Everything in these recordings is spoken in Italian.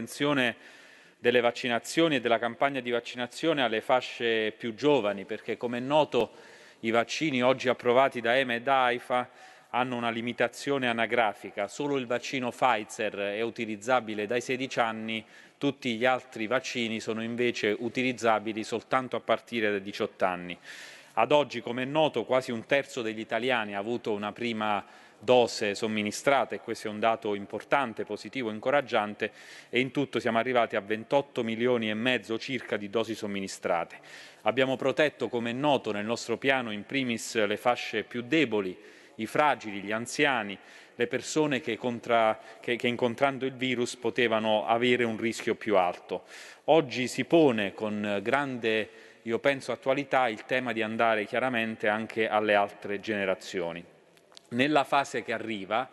l'attenzione delle vaccinazioni e della campagna di vaccinazione alle fasce più giovani, perché come è noto i vaccini oggi approvati da EMA e da AIFA hanno una limitazione anagrafica, solo il vaccino Pfizer è utilizzabile dai 16 anni, tutti gli altri vaccini sono invece utilizzabili soltanto a partire dai 18 anni. Ad oggi, come è noto, quasi un terzo degli italiani ha avuto una prima dose somministrate, e questo è un dato importante, positivo, incoraggiante, e in tutto siamo arrivati a 28 milioni e mezzo circa di dosi somministrate. Abbiamo protetto, come è noto, nel nostro piano in primis le fasce più deboli, i fragili, gli anziani, le persone che, contra, che, che, incontrando il virus potevano avere un rischio più alto. Oggi si pone con grande, io penso, attualità il tema di andare chiaramente anche alle altre generazioni. Nella fase che arriva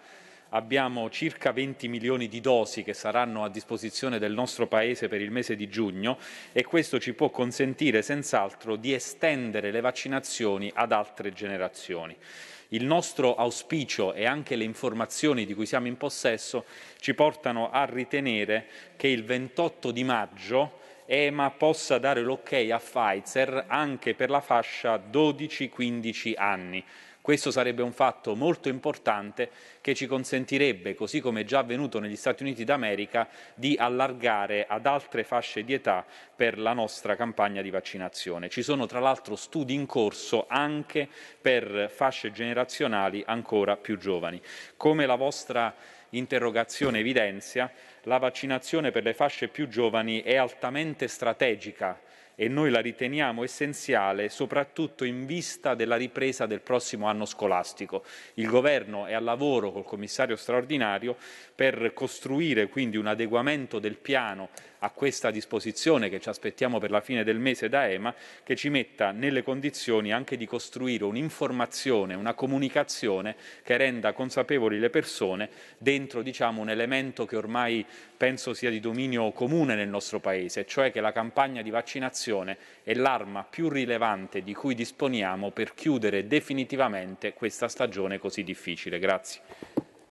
abbiamo circa 20 milioni di dosi che saranno a disposizione del nostro Paese per il mese di giugno e questo ci può consentire senz'altro di estendere le vaccinazioni ad altre generazioni. Il nostro auspicio e anche le informazioni di cui siamo in possesso ci portano a ritenere che il 28 di maggio EMA possa dare l'ok a Pfizer anche per la fascia 12-15 anni. Questo sarebbe un fatto molto importante che ci consentirebbe, così come è già avvenuto negli Stati Uniti d'America, di allargare ad altre fasce di età per la nostra campagna di vaccinazione. Ci sono tra l'altro studi in corso anche per fasce generazionali ancora più giovani. Come la vostra interrogazione evidenzia, la vaccinazione per le fasce più giovani è altamente strategica e noi la riteniamo essenziale soprattutto in vista della ripresa del prossimo anno scolastico. Il Governo è al lavoro col commissario straordinario per costruire quindi un adeguamento del piano a questa disposizione che ci aspettiamo per la fine del mese da EMA che ci metta nelle condizioni anche di costruire un'informazione, una comunicazione che renda consapevoli le persone dentro diciamo, un elemento che ormai penso sia di dominio comune nel nostro Paese, cioè che la campagna di vaccinazione Costituzione è l'arma più rilevante di cui disponiamo per chiudere definitivamente questa stagione così difficile. Grazie.